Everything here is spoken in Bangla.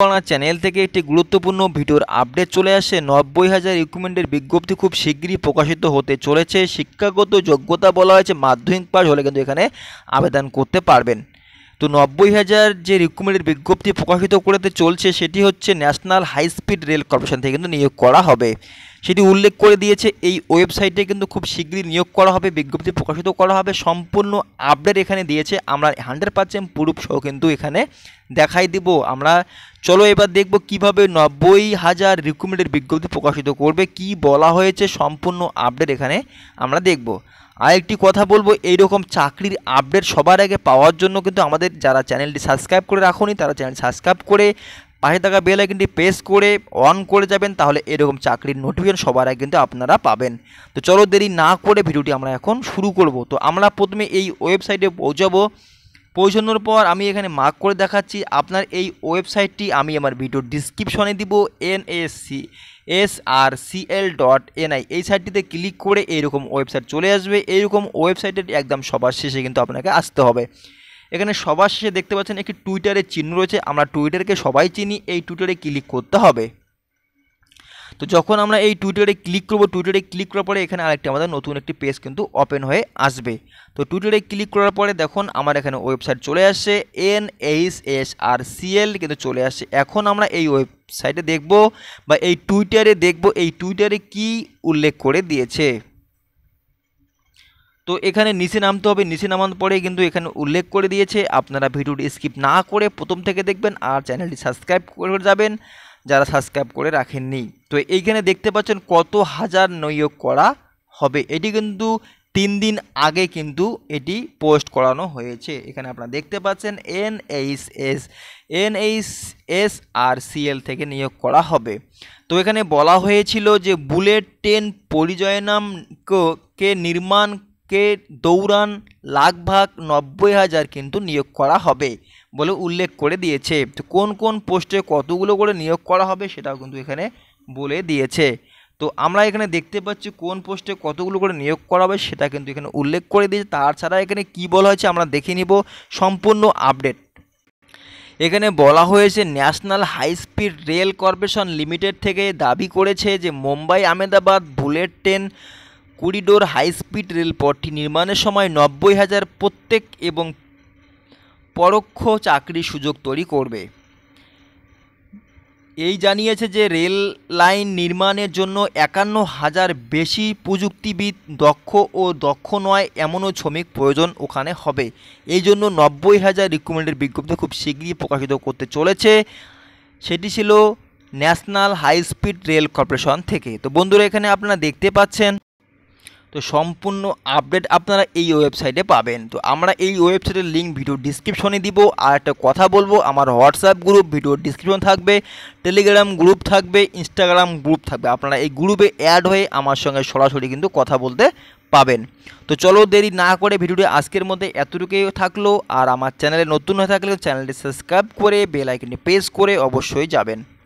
বাংলা চ্যানেল থেকে একটি গুরুত্বপূর্ণ ভিডিওর আপডেট চলে আসে নব্বই হাজার রিক্রুটমেন্টের বিজ্ঞপ্তি খুব শীঘ্রই প্রকাশিত হতে চলেছে শিক্ষাগত যোগ্যতা বলা হয়েছে মাধ্যমিক পাশ হলে কিন্তু এখানে আবেদন করতে পারবেন তো নব্বই হাজার যে রিক্রুটমেন্টের বিজ্ঞপ্তি প্রকাশিত করতে চলছে সেটি হচ্ছে national high speed rail corporation থেকে কিন্তু নিয়োগ করা হবে সেটি উল্লেখ করে দিয়েছে এই ওয়েবসাইটে কিন্তু খুব শীঘ্রই নিয়োগ করা হবে বিজ্ঞপ্তি প্রকাশিত করা হবে সম্পূর্ণ আপডেট এখানে দিয়েছে আমরা হান্ড্রেড পার্সেন্ট প্রুফ সহ কিন্তু এখানে দেখাই দিব আমরা চলো এবার দেখব কিভাবে নব্বই হাজার রিক্রুটমেন্টের বিজ্ঞপ্তি প্রকাশিত করবে কি বলা হয়েছে সম্পূর্ণ আপডেট এখানে আমরা দেখব আরেকটি কথা বলবো এইরকম চাকরির আপডেট সবার আগে পাওয়ার জন্য কিন্তু আমাদের যারা চ্যানেলটি সাবস্ক্রাইব করে রাখুনি তারা চ্যানেল সাবস্ক্রাইব করে পাশে থাকা বেল আইকনটি প্রেস করে অন করে যাবেন তাহলে এরকম চাকরির নোটিফিকেশন সবার আগে কিন্তু আপনারা পাবেন তো চলো দেরি না করে ভিডিওটি আমরা এখন শুরু করব তো আমরা প্রথমে এই ওয়েবসাইটে পৌঁছাবো পৌঁছানোর পর আমি এখানে মার্ক করে দেখাচ্ছি আপনার এই ওয়েবসাইটটি আমি আমার ভিডিও ডিসক্রিপশনে দিব N S C S R L dot NI এই সাইটটিতে ক্লিক করে এইরকম ওয়েবসাইট চলে আসবে এইরকম ওয়েবসাইটের একদম সবার শেষে কিন্তু আপনাকে আসতে হবে এখানে সবার শেষে দেখতে পাচ্ছেন একটি টুইটারের চিহ্ন রয়েছে আমরা টুইটারকে সবাই চিনি এই টুইটারে ক্লিক করতে হবে তো যখন আমরা এই টুইটারে ক্লিক করবো টুইটারে ক্লিক করার পরে এখানে আরেকটি আমাদের নতুন একটি পেজ কিন্তু ওপেন হয়ে আসবে তো টুইটারে ক্লিক করার পরে দেখুন আমার এখানে ওয়েবসাইট চলে আসছে N H S R CL কিন্তু চলে আসছে এখন আমরা এই ওয়েবসাইটে দেখব বা এই টুইটারে দেখব এই টুইটারে কি উল্লেখ করে দিয়েছে তো এখানে নিচে নামতে হবে নিচে নামানোর পরে কিন্তু এখানে উল্লেখ করে দিয়েছে আপনারা ভিডিওটি স্কিপ না করে প্রথম থেকে দেখবেন আর চ্যানেলটি সাবস্ক্রাইব করে যাবেন যারা সাবস্ক্রাইব করে রাখেননি তো এইখানে দেখতে পাচ্ছেন কত হাজার নিয়োগ করা হবে এটি কিন্তু তিন দিন আগে কিন্তু এটি পোস্ট করানো হয়েছে এখানে আপনারা দেখতে পাচ্ছেন N H S N H S R CL থেকে নিয়োগ করা হবে তো এখানে বলা হয়েছিল যে বুলেট ট্রেন পরিজয়নাম কে নির্মাণ কে দৌড়ান লাখভাগ নব্বই হাজার কিন্তু নিয়োগ করা হবে বলে উল্লেখ করে দিয়েছে তো কোন কোন পোস্টে কতগুলো করে নিয়োগ করা হবে সেটাও কিন্তু এখানে বলে দিয়েছে তো আমরা এখানে দেখতে পাচ্ছি কোন পোস্টে কতগুলো করে নিয়োগ করা হবে সেটা কিন্তু এখানে উল্লেখ করে দিয়েছে তাছাড়া এখানে কি বলা হয়েছে আমরা দেখে নিব সম্পূর্ণ আপডেট এখানে বলা হয়েছে national high speed rail corporation limited থেকে দাবি করেছে যে Mumbai Ahmedabad bullet train corridor high speed রেলপথটি নির্মাণের সময় নব্বই হাজার প্রত্যেক এবং পরোক্ষ চাকরির সুযোগ তৈরি করবে এই জানিয়েছে যে রেল লাইন নির্মাণের জন্য একান্ন হাজার বেশি প্রযুক্তিবিদ দক্ষ ও দক্ষ নয় এমনও শ্রমিক প্রয়োজন ওখানে হবে এই জন্য নব্বই হাজার রিক্রুটমেন্টের বিজ্ঞপ্তি খুব শীঘ্রই প্রকাশিত করতে চলেছে সেটি ছিল national high speed rail corporation থেকে তো বন্ধুরা এখানে আপনারা দেখতে পাচ্ছেন তো সম্পূর্ণ আপডেট আপনারা এই ওয়েবসাইটে পাবেন তো আমরা এই ওয়েবসাইটের লিঙ্ক ভিডিও ডিসক্রিপশনে দিব আর একটা কথা বলবো আমার হোয়াটসঅ্যাপ গ্রুপ ভিডিও ডিসক্রিপশন থাকবে টেলিগ্রাম গ্রুপ থাকবে ইনস্টাগ্রাম গ্রুপ থাকবে আপনারা এই গ্রুপে অ্যাড হয়ে আমার সঙ্গে সরাসরি কিন্তু কথা বলতে পাবেন তো চলো দেরি না করে ভিডিওটি আজকের মধ্যে এতটুকুই থাকলো আর আমার চ্যানেলে নতুন হয়ে থাকলে চ্যানেলটি সাবস্ক্রাইব করে বেল আইকনটি প্রেস করে অবশ্যই যাবেন